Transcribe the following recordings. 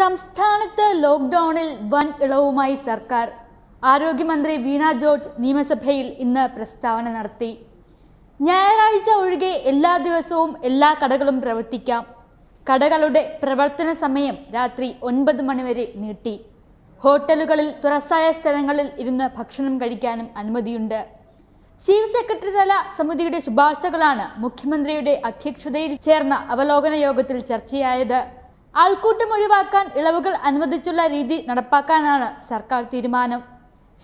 സംസ്ഥാനത്ത് ലോക്ക്ഡൌണിൽ വൻ ഇളവുമായി സർക്കാർ ആരോഗ്യമന്ത്രി വീണ ജോർജ് നിയമസഭയിൽ ഇന്ന് പ്രസ്താവന നടത്തി ഞായറാഴ്ച ഒഴികെ എല്ലാ ദിവസവും എല്ലാ കടകളും പ്രവർത്തിക്കാം കടകളുടെ പ്രവർത്തന സമയം രാത്രി ഒൻപത് മണിവരെ നീട്ടി ഹോട്ടലുകളിൽ തുറസായ സ്ഥലങ്ങളിൽ ഇരുന്ന് ഭക്ഷണം കഴിക്കാനും അനുമതിയുണ്ട് ചീഫ് സെക്രട്ടറി തല സമിതിയുടെ ശുപാർശകളാണ് മുഖ്യമന്ത്രിയുടെ അധ്യക്ഷതയിൽ ചേർന്ന അവലോകന യോഗത്തിൽ ചർച്ചയായത് ആൾക്കൂട്ടം ഒഴിവാക്കാൻ ഇളവുകൾ അനുവദിച്ചുള്ള രീതി നടപ്പാക്കാനാണ് സർക്കാർ തീരുമാനം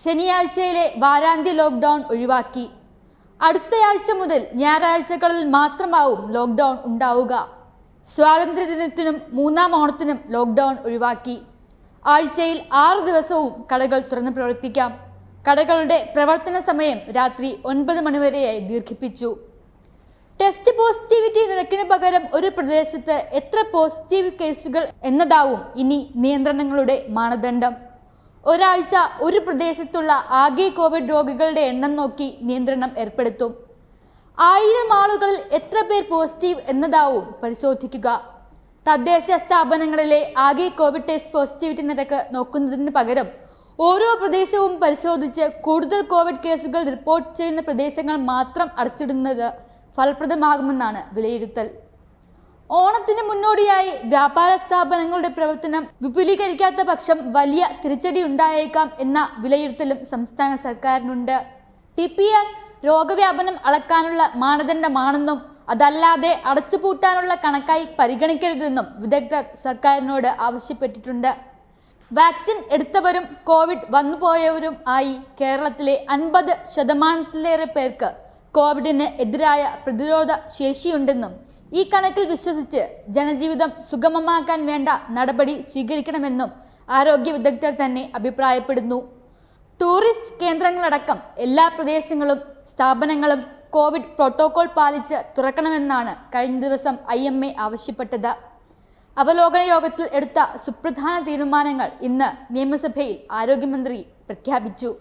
ശനിയാഴ്ചയിലെ വാരാന്ത്യ ലോക്ക്ഡൗൺ ഒഴിവാക്കി അടുത്തയാഴ്ച മുതൽ ഞായറാഴ്ചകളിൽ മാത്രമാവും ലോക്ക്ഡൗൺ ഉണ്ടാവുക സ്വാതന്ത്ര്യദിനത്തിനും മൂന്നാം ഓണത്തിനും ലോക്ക്ഡൗൺ ഒഴിവാക്കി ആഴ്ചയിൽ ആറ് ദിവസവും കടകൾ തുറന്ന് പ്രവർത്തിക്കാം കടകളുടെ പ്രവർത്തന സമയം രാത്രി ഒൻപത് മണിവരെയായി ദീർഘിപ്പിച്ചു ടെസ്റ്റ് പോസിറ്റിവിറ്റി നിരക്കിന് പകരം ഒരു പ്രദേശത്ത് എത്ര പോസിറ്റീവ് കേസുകൾ എന്നതാവും ഇനി നിയന്ത്രണങ്ങളുടെ മാനദണ്ഡം ഒരാഴ്ച ഒരു പ്രദേശത്തുള്ള ആകെ കോവിഡ് രോഗികളുടെ എണ്ണം നോക്കി നിയന്ത്രണം ഏർപ്പെടുത്തും ആയിരം ആളുകളിൽ എത്ര പേർ പോസിറ്റീവ് എന്നതാവും പരിശോധിക്കുക തദ്ദേശ സ്ഥാപനങ്ങളിലെ ആകെ കോവിഡ് ടെസ്റ്റ് പോസിറ്റിവിറ്റി നിരക്ക് നോക്കുന്നതിന് പകരം ഓരോ പ്രദേശവും പരിശോധിച്ച് കൂടുതൽ കോവിഡ് കേസുകൾ റിപ്പോർട്ട് ചെയ്യുന്ന പ്രദേശങ്ങൾ മാത്രം അടച്ചിടുന്നത് ഫലപ്രദമാകുമെന്നാണ് വിലയിരുത്തൽ ഓണത്തിന് മുന്നോടിയായി വ്യാപാര സ്ഥാപനങ്ങളുടെ പ്രവർത്തനം വിപുലീകരിക്കാത്ത പക്ഷം വലിയ തിരിച്ചടി ഉണ്ടായേക്കാം എന്ന വിലയിരുത്തലും സംസ്ഥാന സർക്കാരിനുണ്ട് ടി പി ആർ രോഗവ്യാപനം അളക്കാനുള്ള മാനദണ്ഡമാണെന്നും അതല്ലാതെ അടച്ചുപൂട്ടാനുള്ള കണക്കായി പരിഗണിക്കരുതെന്നും വിദഗ്ധർ സർക്കാരിനോട് ആവശ്യപ്പെട്ടിട്ടുണ്ട് വാക്സിൻ എടുത്തവരും കോവിഡ് വന്നുപോയവരും ആയി കേരളത്തിലെ അൻപത് ശതമാനത്തിലേറെ പേർക്ക് കോവിഡിന് എതിരായ പ്രതിരോധ ശേഷിയുണ്ടെന്നും ഈ കണക്കിൽ വിശ്വസിച്ച് ജനജീവിതം സുഗമമാക്കാൻ വേണ്ട നടപടി സ്വീകരിക്കണമെന്നും ആരോഗ്യ വിദഗ്ധർ തന്നെ അഭിപ്രായപ്പെടുന്നു ടൂറിസ്റ്റ് കേന്ദ്രങ്ങളടക്കം എല്ലാ പ്രദേശങ്ങളും സ്ഥാപനങ്ങളും കോവിഡ് പ്രോട്ടോകോൾ പാലിച്ച് തുറക്കണമെന്നാണ് കഴിഞ്ഞ ദിവസം ഐ എം എ ആവശ്യപ്പെട്ടത് അവലോകന യോഗത്തിൽ എടുത്ത സുപ്രധാന തീരുമാനങ്ങൾ ഇന്ന് നിയമസഭയിൽ ആരോഗ്യമന്ത്രി പ്രഖ്യാപിച്ചു